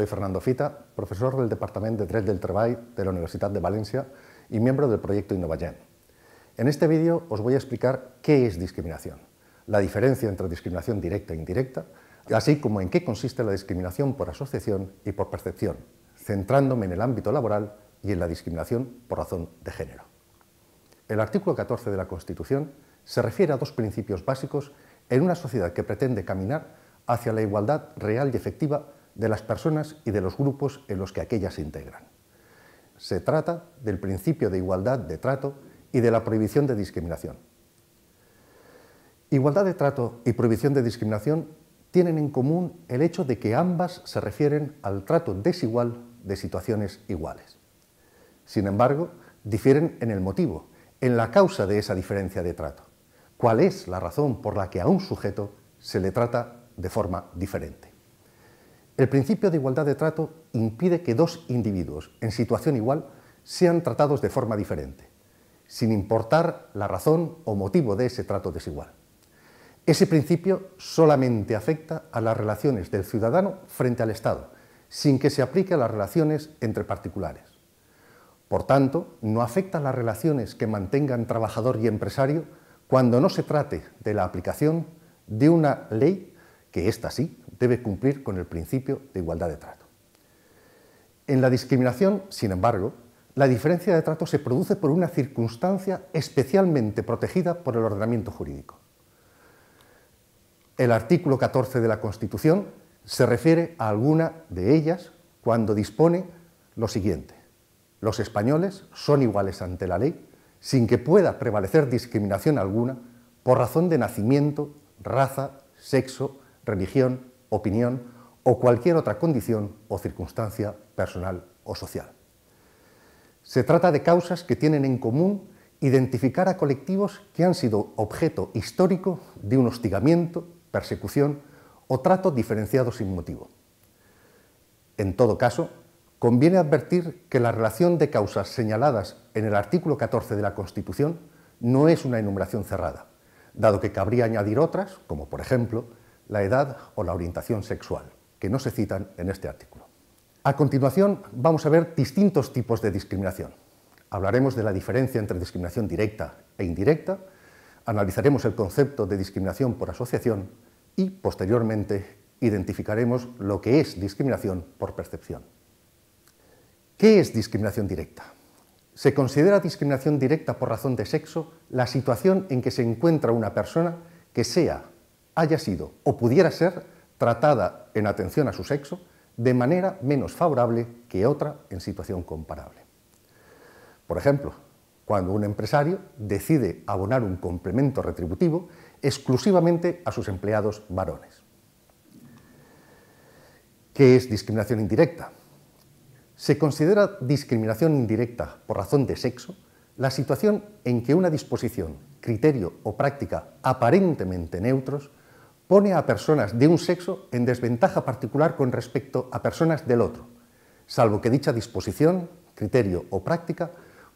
Soy Fernando Fita, profesor del Departamento de Derecho del Trabajo de la Universidad de Valencia y miembro del proyecto Innovagen. En este vídeo os voy a explicar qué es discriminación, la diferencia entre discriminación directa e indirecta, así como en qué consiste la discriminación por asociación y por percepción, centrándome en el ámbito laboral y en la discriminación por razón de género. El artículo 14 de la Constitución se refiere a dos principios básicos en una sociedad que pretende caminar hacia la igualdad real y efectiva de las personas y de los grupos en los que aquellas se integran. Se trata del principio de igualdad de trato y de la prohibición de discriminación. Igualdad de trato y prohibición de discriminación tienen en común el hecho de que ambas se refieren al trato desigual de situaciones iguales. Sin embargo, difieren en el motivo, en la causa de esa diferencia de trato. ¿Cuál es la razón por la que a un sujeto se le trata de forma diferente? El principio de igualdad de trato impide que dos individuos en situación igual sean tratados de forma diferente, sin importar la razón o motivo de ese trato desigual. Ese principio solamente afecta a las relaciones del ciudadano frente al Estado, sin que se aplique a las relaciones entre particulares. Por tanto, no afecta a las relaciones que mantengan trabajador y empresario cuando no se trate de la aplicación de una ley que, ésta sí, debe cumplir con el principio de igualdad de trato. En la discriminación, sin embargo, la diferencia de trato se produce por una circunstancia especialmente protegida por el ordenamiento jurídico. El artículo 14 de la Constitución se refiere a alguna de ellas cuando dispone lo siguiente. Los españoles son iguales ante la ley sin que pueda prevalecer discriminación alguna por razón de nacimiento, raza, sexo, religión, opinión o cualquier otra condición o circunstancia personal o social. Se trata de causas que tienen en común identificar a colectivos que han sido objeto histórico de un hostigamiento, persecución o trato diferenciado sin motivo. En todo caso, conviene advertir que la relación de causas señaladas en el artículo 14 de la Constitución no es una enumeración cerrada, dado que cabría añadir otras, como por ejemplo la edad o la orientación sexual, que no se citan en este artículo. A continuación vamos a ver distintos tipos de discriminación. Hablaremos de la diferencia entre discriminación directa e indirecta, analizaremos el concepto de discriminación por asociación y, posteriormente, identificaremos lo que es discriminación por percepción. ¿Qué es discriminación directa? Se considera discriminación directa por razón de sexo la situación en que se encuentra una persona que sea haya sido o pudiera ser tratada en atención a su sexo de manera menos favorable que otra en situación comparable. Por ejemplo, cuando un empresario decide abonar un complemento retributivo exclusivamente a sus empleados varones. ¿Qué es discriminación indirecta? Se considera discriminación indirecta por razón de sexo la situación en que una disposición, criterio o práctica aparentemente neutros pone a personas de un sexo en desventaja particular con respecto a personas del otro, salvo que dicha disposición, criterio o práctica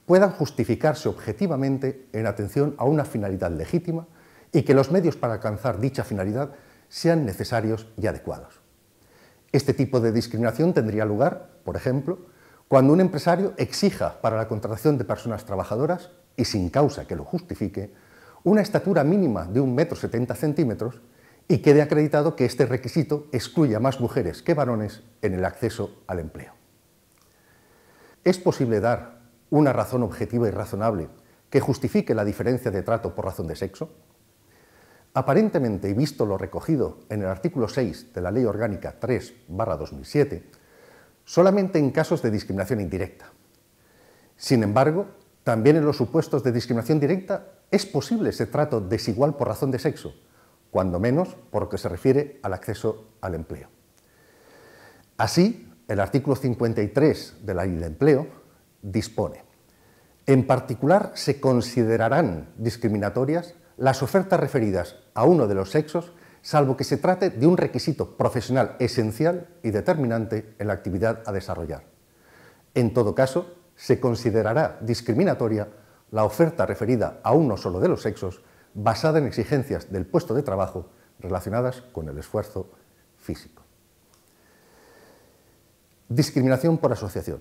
puedan justificarse objetivamente en atención a una finalidad legítima y que los medios para alcanzar dicha finalidad sean necesarios y adecuados. Este tipo de discriminación tendría lugar, por ejemplo, cuando un empresario exija para la contratación de personas trabajadoras, y sin causa que lo justifique, una estatura mínima de 1,70 metro centímetros y quede acreditado que este requisito excluya a más mujeres que varones en el acceso al empleo. ¿Es posible dar una razón objetiva y razonable que justifique la diferencia de trato por razón de sexo? Aparentemente, y visto lo recogido en el artículo 6 de la Ley Orgánica 3-2007, solamente en casos de discriminación indirecta. Sin embargo, también en los supuestos de discriminación directa es posible ese trato desigual por razón de sexo, cuando menos por lo que se refiere al acceso al empleo. Así, el artículo 53 de la Ley de Empleo dispone, en particular se considerarán discriminatorias las ofertas referidas a uno de los sexos, salvo que se trate de un requisito profesional esencial y determinante en la actividad a desarrollar. En todo caso, se considerará discriminatoria la oferta referida a uno solo de los sexos basada en exigencias del puesto de trabajo relacionadas con el esfuerzo físico. Discriminación por asociación.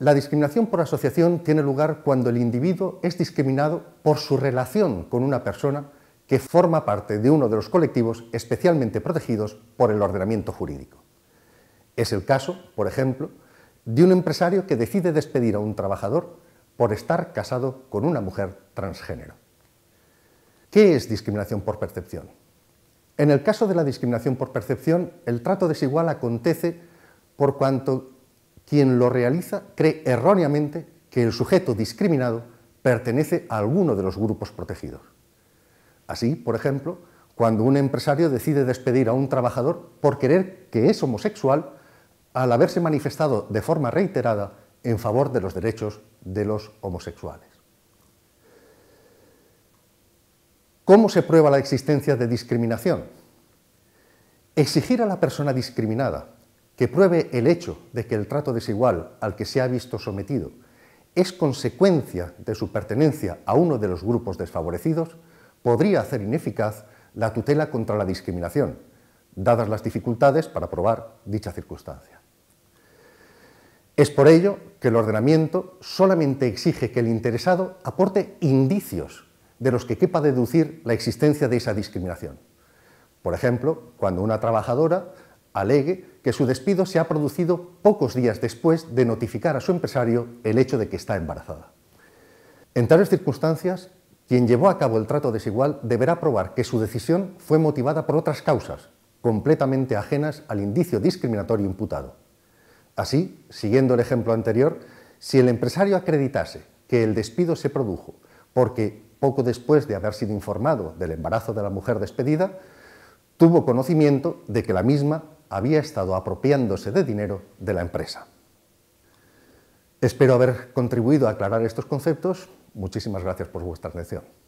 La discriminación por asociación tiene lugar cuando el individuo es discriminado por su relación con una persona que forma parte de uno de los colectivos especialmente protegidos por el ordenamiento jurídico. Es el caso, por ejemplo, de un empresario que decide despedir a un trabajador por estar casado con una mujer transgénero. ¿Qué es discriminación por percepción? En el caso de la discriminación por percepción, el trato desigual acontece por cuanto quien lo realiza cree erróneamente que el sujeto discriminado pertenece a alguno de los grupos protegidos. Así, por ejemplo, cuando un empresario decide despedir a un trabajador por querer que es homosexual al haberse manifestado de forma reiterada en favor de los derechos de los homosexuales. ¿Cómo se prueba la existencia de discriminación? Exigir a la persona discriminada que pruebe el hecho de que el trato desigual al que se ha visto sometido es consecuencia de su pertenencia a uno de los grupos desfavorecidos, podría hacer ineficaz la tutela contra la discriminación, dadas las dificultades para probar dicha circunstancia. Es por ello que el ordenamiento solamente exige que el interesado aporte indicios de los que quepa deducir la existencia de esa discriminación. Por ejemplo, cuando una trabajadora alegue que su despido se ha producido pocos días después de notificar a su empresario el hecho de que está embarazada. En tales circunstancias, quien llevó a cabo el trato desigual deberá probar que su decisión fue motivada por otras causas, completamente ajenas al indicio discriminatorio imputado. Así, siguiendo el ejemplo anterior, si el empresario acreditase que el despido se produjo porque poco después de haber sido informado del embarazo de la mujer despedida, tuvo conocimiento de que la misma había estado apropiándose de dinero de la empresa. Espero haber contribuido a aclarar estos conceptos. Muchísimas gracias por vuestra atención.